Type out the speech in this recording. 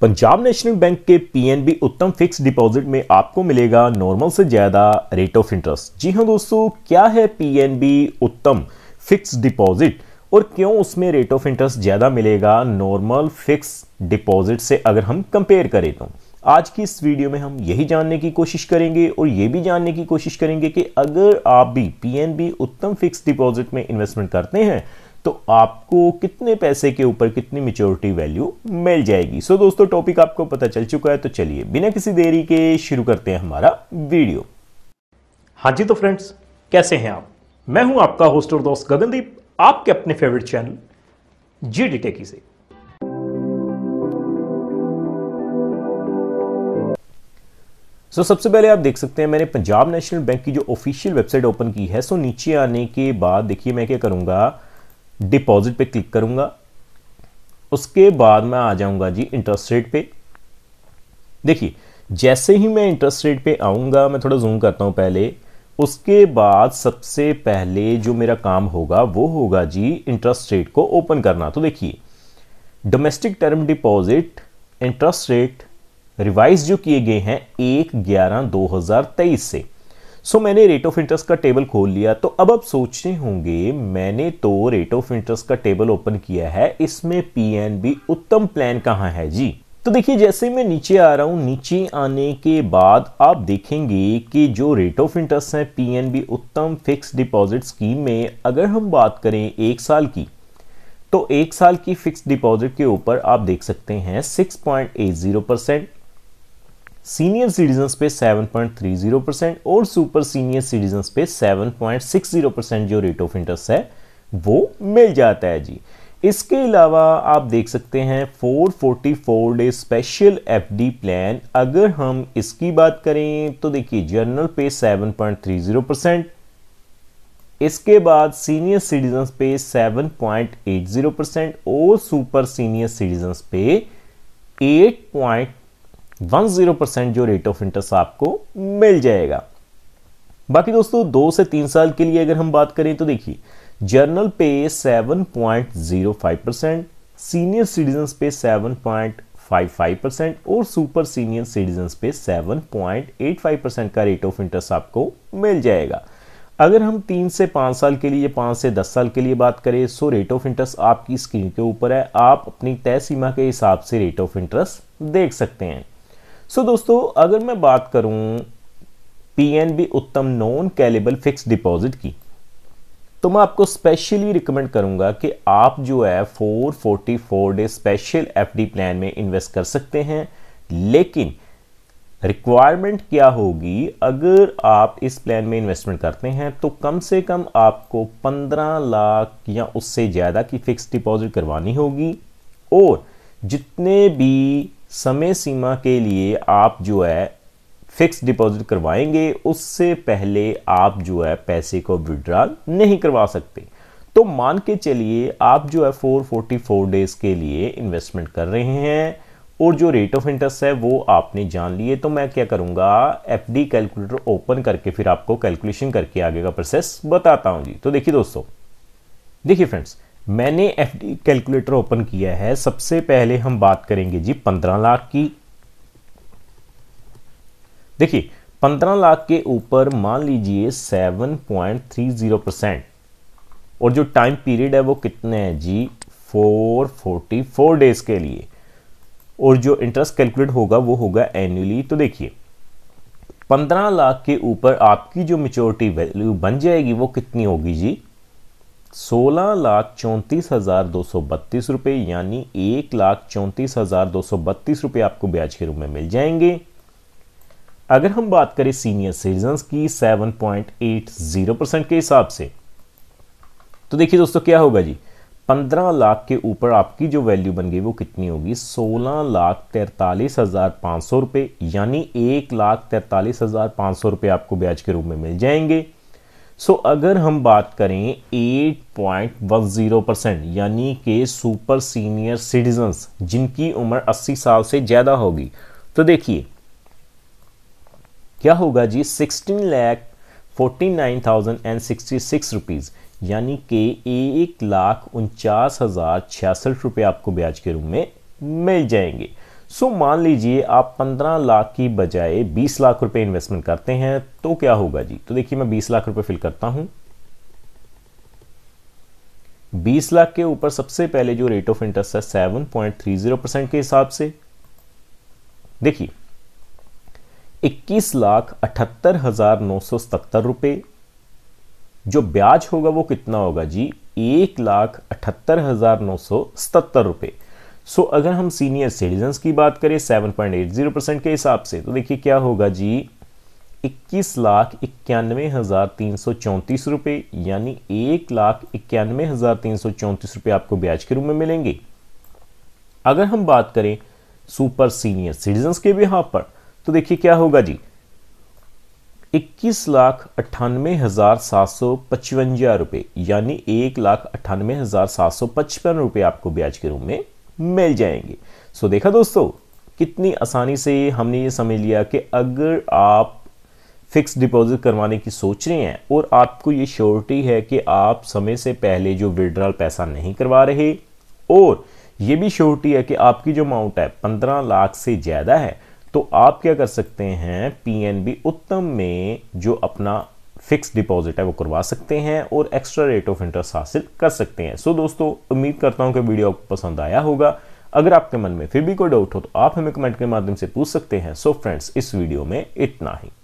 Punjab National Bank के PNB Uttam fix deposit में आपको मिलेगा नॉर्मल से ज़्यादा रेट ऑफ इंटरेस्ट जी हाँ दोस्तों क्या है पीएनबी उत्तम फिक्स डिपॉजिट और क्यों उसमें रेट ऑफ इंटरेस्ट ज़्यादा मिलेगा नॉर्मल फिक्स डिपॉजिट से अगर हम कंपेयर करें तो आज की इस वीडियो में हम यही जानने की कोशिश करेंगे और ये भी जानने की कोशिश करेंगे कि अगर आप भी पीएनबी उत्तम फिक्स डिपॉजिट में इन्वेस्टमेंट करते हैं तो आपको कितने पैसे के ऊपर कितनी मेच्योरिटी वैल्यू मिल जाएगी सो so, दोस्तों टॉपिक आपको पता चल चुका है तो चलिए बिना किसी देरी के शुरू करते हैं हमारा वीडियो हाँ जी तो फ्रेंड्स कैसे हैं आप मैं हूं आपका होस्ट और दोस्त गगनदीप आपके अपने favourite channel G D Techy से सो so, सबसे पहले आप देख सकते हैं मैंने पंजाब नेशनल बैंक की जो ऑफिशियल वेबसाइट ओपन की है सो so नीचे आने के बाद देखिए मैं क्या करूँगा डिपॉजिट पे क्लिक करूंगा उसके बाद मैं आ जाऊंगा जी इंटरेस्ट रेट पे देखिए जैसे ही मैं इंटरेस्ट रेट पे आऊंगा मैं थोड़ा जूम करता हूँ पहले उसके बाद सबसे पहले जो मेरा काम होगा वो होगा जी इंटरेस्ट रेट को ओपन करना तो देखिए domestic term deposit interest rate revise जो किए गए हैं एक ग्यारह दो हजार तेईस से सो मैंने रेट ऑफ इंटरेस्ट का टेबल खोल लिया तो अब आप सोचते होंगे मैंने तो रेट ऑफ इंटरेस्ट का टेबल ओपन किया है इसमें पीएनबी उत्तम प्लान कहाँ है जी तो देखिए जैसे मैं नीचे आ रहा हूं नीचे आने के बाद आप देखेंगे कि जो रेट ऑफ इंटरेस्ट है PNB Uttam fix deposit scheme में अगर हम बात करें एक साल की तो एक साल की फिक्स डिपॉजिट के ऊपर आप देख सकते हैं 6.80 परसेंट सीनियर सिटीजन्स पे 7.30 परसेंट और सुपर सीनियर सिटीजन्स पे 7.60 परसेंट जो रेट ऑफ इंटरेस्ट है वो मिल जाता है जी इसके अलावा आप देख सकते हैं 444 डे स्पेशल एफडी प्लान अगर हम इसकी बात करें तो देखिए जर्नल पे 7.30 परसेंट इसके बाद सीनियर सिटीजन्स पे 7.80 परसेंट और सुपर सीनियर सिटीजन्स पे 8. वन जो रेट ऑफ इंटरेस्ट आपको मिल जाएगा बाकी दोस्तों दो से तीन साल के लिए अगर हम बात करें तो देखिए जर्नल पे 7.05 परसेंट सीनियर सिटीजन पे 7.55 परसेंट और सुपर सीनियर सिटीजन पे 7.85 परसेंट का रेट ऑफ इंटरेस्ट आपको मिल जाएगा अगर हम तीन से पांच साल के लिए पांच से दस साल के लिए बात करें सो रेट ऑफ इंटरेस्ट आपकी स्क्रीन के ऊपर है आप अपनी तय सीमा के हिसाब से रेट ऑफ इंटरेस्ट देख सकते हैं सो so, दोस्तों अगर मैं बात करूं पीएनबी उत्तम नॉन कैलेबल फिक्स डिपॉजिट की तो मैं आपको स्पेशली रिकमेंड करूंगा कि आप जो है 444 डे स्पेशल एफडी प्लान में इन्वेस्ट कर सकते हैं लेकिन रिक्वायरमेंट क्या होगी अगर आप इस प्लान में इन्वेस्टमेंट करते हैं तो कम से कम आपको 15 लाख या उससे ज़्यादा की फिक्स डिपॉजिट करवानी होगी और जितने भी समय सीमा के लिए आप जो है फिक्स डिपॉजिट करवाएंगे उससे पहले आप जो है पैसे को विड्रॉल नहीं करवा सकते तो मान के चलिए आप जो है 444 डेज के लिए इन्वेस्टमेंट कर रहे हैं और जो रेट ऑफ इंटरेस्ट है वो आपने जान लिए तो मैं क्या करूंगा एफ कैलकुलेटर ओपन करके फिर आपको कैलकुलेशन करके आगे का प्रोसेस बताता हूं जी तो देखिए दोस्तों देखिए फ्रेंड्स मैंने एफ कैलकुलेटर ओपन किया है सबसे पहले हम बात करेंगे जी पंद्रह लाख की देखिए पंद्रह लाख के ऊपर मान लीजिए seven point three zero percent और जो टाइम पीरियड है वो कितने हैं जी फोर फोर्टी फोर डेज के लिए और जो इंटरेस्ट कैलकुलेट होगा वो होगा एनुअली तो देखिए पंद्रह लाख के ऊपर आपकी जो मेच्योरिटी वैल्यू बन जाएगी वो कितनी होगी जी सोलह लाख चौंतीस हज़ार दो सौ बत्तीस रुपये यानी एक लाख चौंतीस हज़ार दो सौ बत्तीस रुपये आपको ब्याज के रूप में मिल जाएंगे अगर हम बात करें सीनियर सिटीजन की seven point eight zero percent के हिसाब से तो देखिए दोस्तों क्या होगा जी पंद्रह लाख के ऊपर आपकी जो वैल्यू बन गई वो कितनी होगी सोलह लाख तैंतालीस हज़ार पाँच सौ रुपये यानी एक लाख तैंतालीस हज़ार पाँच सौ रुपये आपको ब्याज के रूप में मिल जाएंगे सो so, अगर हम बात करें 8.10 परसेंट यानी कि सुपर सीनियर सिटीजन्स जिनकी उम्र 80 साल से ज़्यादा होगी तो देखिए क्या होगा जी sixteen lakh forty nine thousand and sixty six rupees यानी कि एक लाख उनचास हज़ार छियासठ रुपये आपको ब्याज के रूप में मिल जाएंगे सो मान लीजिए आप 15 लाख की बजाय 20 लाख रुपए इन्वेस्टमेंट करते हैं तो क्या होगा जी तो देखिए मैं 20 लाख रुपए फिल करता हूं 20 लाख के ऊपर सबसे पहले जो रेट ऑफ इंटरेस्ट है 7.30 परसेंट के हिसाब से देखिए इक्कीस लाख अठहत्तर हजार नौ सौ सतहत्तर रुपये जो ब्याज होगा वो कितना होगा जी एक लाख अठहत्तर हजार नौ सौ सतहत्तर रुपये सो so, अगर हम सीनियर सिटीजन की बात करें seven point eight zero percent के हिसाब से तो देखिए क्या होगा जी इक्कीस लाख इक्यानवे हज़ार तीन सौ चौंतीस रुपये यानी एक लाख इक्यानवे हज़ार तीन सौ चौंतीस रुपये आपको ब्याज के रूप में मिलेंगे अगर हम बात करें सुपर सीनियर सिटीजन के भी हाँ पर तो देखिए क्या होगा जी इक्कीस लाख अट्ठानवे हज़ार सात सौ पचवंजा रुपये यानी एक लाख अट्ठानवे हज़ार सात सौ पचपन रुपये आपको ब्याज के रूप में मिल जाएंगे सो देखा दोस्तों कितनी आसानी से हमने ये समझ लिया कि अगर आप फिक्स डिपॉजिट करवाने की सोच रहे हैं और आपको ये श्योरिटी है कि आप समय से पहले जो विड्रॉल पैसा नहीं करवा रहे और ये भी श्योरिटी है कि आपकी जो अमाउंट है पंद्रह लाख से ज़्यादा है तो आप क्या कर सकते हैं पीएनबी उत्तम में जो अपना फिक्स डिपॉजिट है वो करवा सकते हैं और एक्स्ट्रा रेट ऑफ इंटरेस्ट हासिल कर सकते हैं सो दोस्तों उम्मीद करता हूँ कि वीडियो आपको पसंद आया होगा अगर आपके मन में फिर भी कोई डाउट हो तो आप हमें कमेंट के माध्यम से पूछ सकते हैं सो so, फ्रेंड्स इस वीडियो में इतना ही